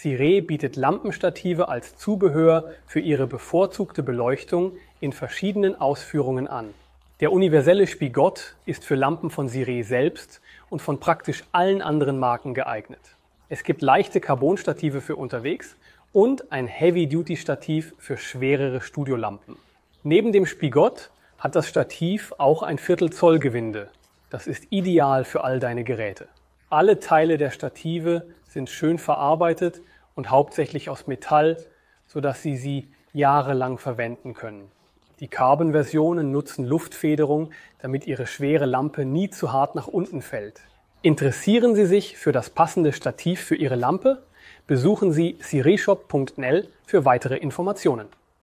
Siré bietet Lampenstative als Zubehör für ihre bevorzugte Beleuchtung in verschiedenen Ausführungen an. Der universelle Spigott ist für Lampen von Siré selbst und von praktisch allen anderen Marken geeignet. Es gibt leichte Carbonstative für unterwegs und ein Heavy-Duty-Stativ für schwerere Studiolampen. Neben dem Spigott hat das Stativ auch ein Viertel Zoll Gewinde. Das ist ideal für all deine Geräte. Alle Teile der Stative sind schön verarbeitet und hauptsächlich aus Metall, sodass Sie sie jahrelang verwenden können. Die Carbon-Versionen nutzen Luftfederung, damit Ihre schwere Lampe nie zu hart nach unten fällt. Interessieren Sie sich für das passende Stativ für Ihre Lampe? Besuchen Sie sireshop.nl für weitere Informationen.